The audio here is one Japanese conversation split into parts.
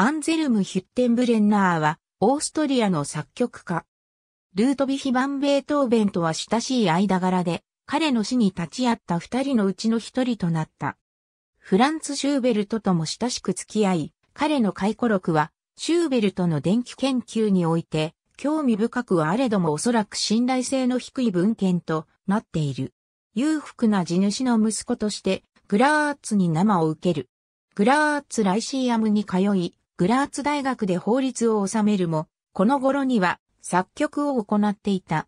アンゼルム・ヒュッテンブレンナーは、オーストリアの作曲家。ルートビヒ・バン・ベートーベンとは親しい間柄で、彼の死に立ち会った二人のうちの一人となった。フランツ・シューベルトとも親しく付き合い、彼の回顧録は、シューベルトの電気研究において、興味深くはあれどもおそらく信頼性の低い文献となっている。裕福な地主の息子として、グラーツに生を受ける。グラーツ・ライシーアムに通い、グラーツ大学で法律を治めるも、この頃には作曲を行っていた。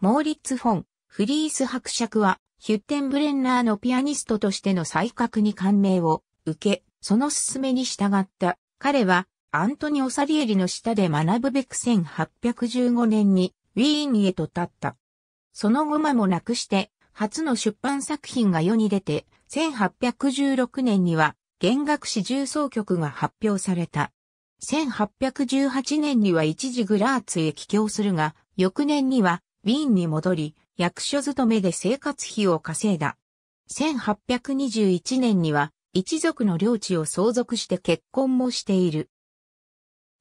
モーリッツ・フォン、フリース伯爵は、ヒュッテンブレンナーのピアニストとしての才覚に感銘を受け、その勧めに従った。彼は、アントニオ・サリエリの下で学ぶべく1815年にウィーンへと立った。その後間もなくして、初の出版作品が世に出て、1816年には弦楽四重奏曲が発表された。1818年には一時グラーツへ帰郷するが、翌年にはウィーンに戻り、役所勤めで生活費を稼いだ。1821年には一族の領地を相続して結婚もしている。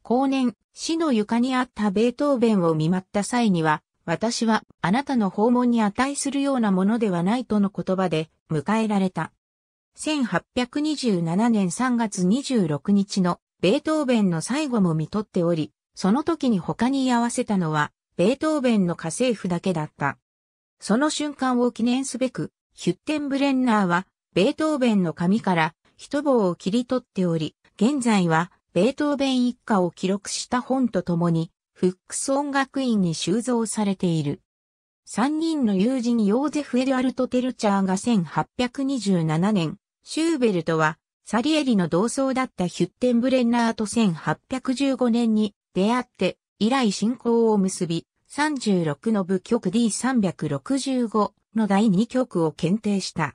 後年、死の床にあったベートーベンを見舞った際には、私はあなたの訪問に値するようなものではないとの言葉で迎えられた。1827年3月26日のベートーベンの最後も見とっており、その時に他に居合わせたのは、ベートーベンの家政婦だけだった。その瞬間を記念すべく、ヒュッテンブレンナーは、ベートーベンの紙から一棒を切り取っており、現在は、ベートーベン一家を記録した本とともに、フックス音楽院に収蔵されている。三人の友人ヨーゼフ・エル・アルト・テルチャーが1827年、シューベルトはサリエリの同窓だったヒュッテンブレンナーと1815年に出会って以来信仰を結び、36の部曲 D365 の第2曲を検定した。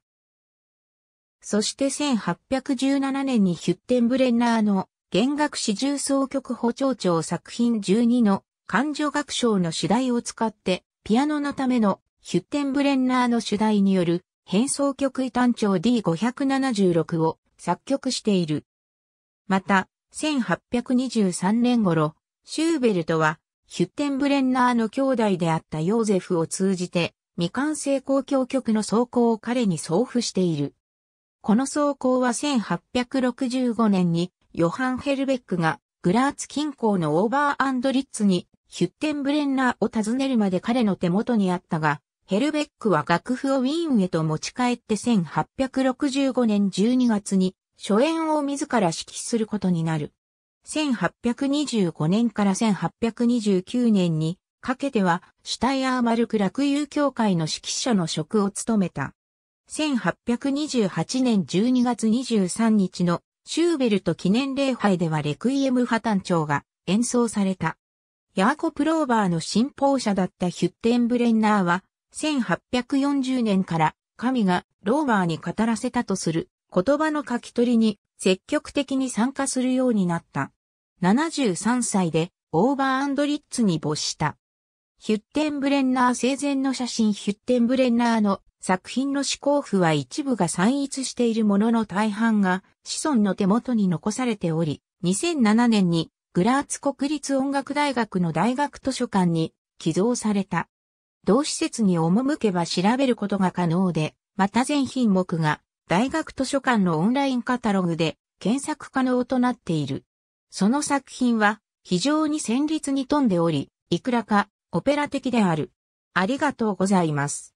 そして1817年にヒュッテンブレンナーの弦楽四重奏曲補聴聴作品12の感情学賞の主題を使ってピアノのためのヒュッテンブレンナーの主題による変奏曲異単調 D576 を作曲している。また、1823年頃、シューベルトはヒュッテンブレンナーの兄弟であったヨーゼフを通じて未完成交響曲の奏功を彼に送付している。この奏功は1865年にヨハン・ヘルベックがグラーツ近郊のオーバーリッツにヒュッテンブレンナーを訪ねるまで彼の手元にあったが、ヘルベックは楽譜をウィーンへと持ち帰って1865年12月に初演を自ら指揮することになる。1825年から1829年にかけてはシュタイアーマルク楽友協会の指揮者の職を務めた。1828年12月23日のシューベルト記念礼拝ではレクイエム破綻長が演奏された。ヤーコ・プローバーの信奉者だったヒュッテンブレンナーは、1840年から神がローバーに語らせたとする言葉の書き取りに積極的に参加するようになった。73歳でオーバーリッツに没した。ヒュッテンブレンナー生前の写真ヒュッテンブレンナーの作品の思考譜は一部が散逸しているものの大半が子孫の手元に残されており、2007年にグラーツ国立音楽大学の大学図書館に寄贈された。同施設に赴けば調べることが可能で、また全品目が大学図書館のオンラインカタログで検索可能となっている。その作品は非常に旋律に富んでおり、いくらかオペラ的である。ありがとうございます。